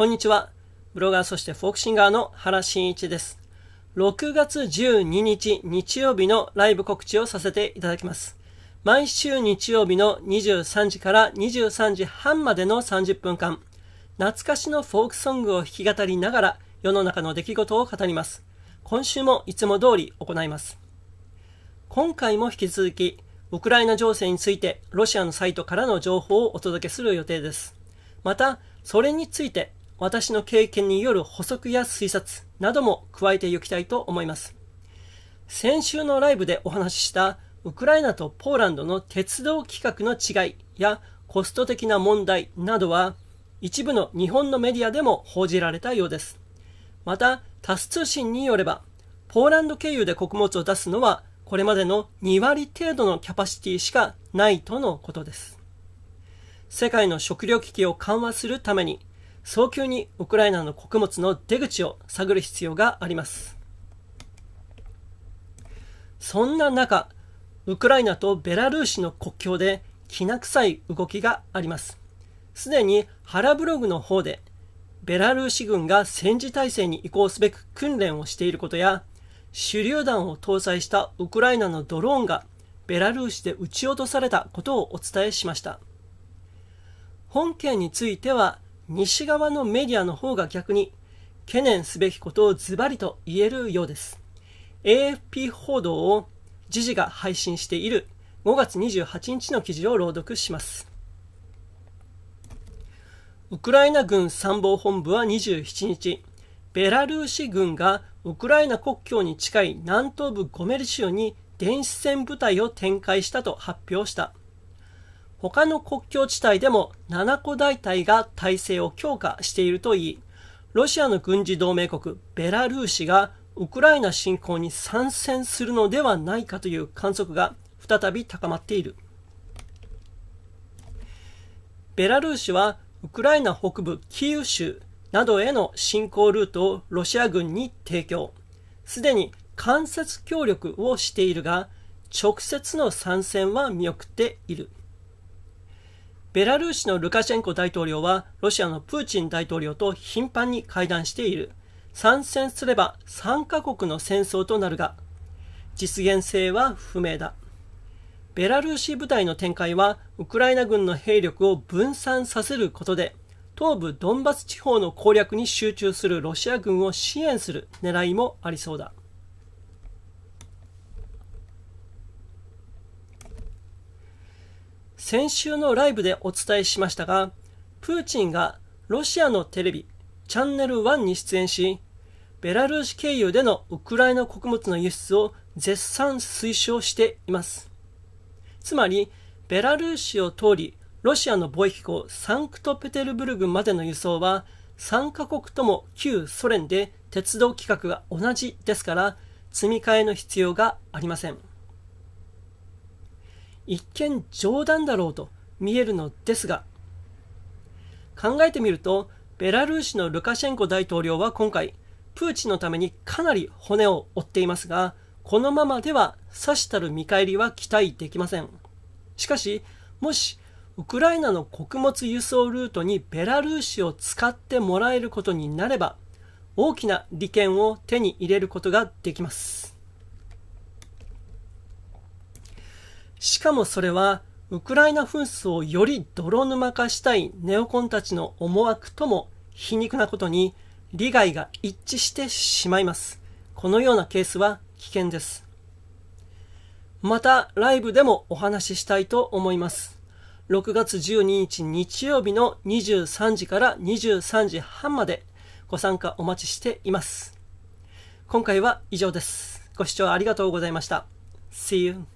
こんにちは。ブロガーそしてフォークシンガーの原慎一です。6月12日日曜日のライブ告知をさせていただきます。毎週日曜日の23時から23時半までの30分間、懐かしのフォークソングを弾き語りながら世の中の出来事を語ります。今週もいつも通り行います。今回も引き続き、ウクライナ情勢についてロシアのサイトからの情報をお届けする予定です。また、それについて私の経験による補足や推察なども加えていきたいと思います。先週のライブでお話ししたウクライナとポーランドの鉄道規格の違いやコスト的な問題などは一部の日本のメディアでも報じられたようです。また、タス通信によれば、ポーランド経由で穀物を出すのはこれまでの2割程度のキャパシティしかないとのことです。世界の食糧危機を緩和するために早急にウクライナの穀物の出口を探る必要があります。そんな中、ウクライナとベラルーシの国境できな臭い動きがあります。すでに原ブログの方で、ベラルーシ軍が戦時体制に移行すべく訓練をしていることや、手榴弾を搭載したウクライナのドローンがベラルーシで撃ち落とされたことをお伝えしました。本件については、西側のメディアの方が逆に懸念すべきことをズバリと言えるようです。AFP 報道を時事が配信している5月28日の記事を朗読します。ウクライナ軍参謀本部は27日、ベラルーシ軍がウクライナ国境に近い南東部ゴメル州に電子戦部隊を展開したと発表した。他の国境地帯でも7個大隊が体制を強化しているといい、ロシアの軍事同盟国ベラルーシがウクライナ侵攻に参戦するのではないかという観測が再び高まっている。ベラルーシはウクライナ北部キーウ州などへの侵攻ルートをロシア軍に提供。すでに間接協力をしているが、直接の参戦は見送っている。ベラルーシのルカシェンコ大統領はロシアのプーチン大統領と頻繁に会談している。参戦すれば3カ国の戦争となるが、実現性は不明だ。ベラルーシ部隊の展開はウクライナ軍の兵力を分散させることで、東部ドンバス地方の攻略に集中するロシア軍を支援する狙いもありそうだ。先週のライブでお伝えしましたが、プーチンがロシアのテレビ、チャンネル1に出演し、ベラルーシ経由でのウクライナ穀物の輸出を絶賛推奨しています。つまり、ベラルーシを通り、ロシアの貿易港サンクトペテルブルクまでの輸送は、3カ国とも旧ソ連で鉄道規格が同じですから、積み替えの必要がありません。一見冗談だろうと見えるのですが、考えてみると、ベラルーシのルカシェンコ大統領は今回、プーチンのためにかなり骨を折っていますが、このままではさしたる見返りは期待できません。しかし、もし、ウクライナの穀物輸送ルートにベラルーシを使ってもらえることになれば、大きな利権を手に入れることができます。しかもそれは、ウクライナ紛争をより泥沼化したいネオコンたちの思惑とも皮肉なことに利害が一致してしまいます。このようなケースは危険です。またライブでもお話ししたいと思います。6月12日日曜日の23時から23時半までご参加お待ちしています。今回は以上です。ご視聴ありがとうございました。See you!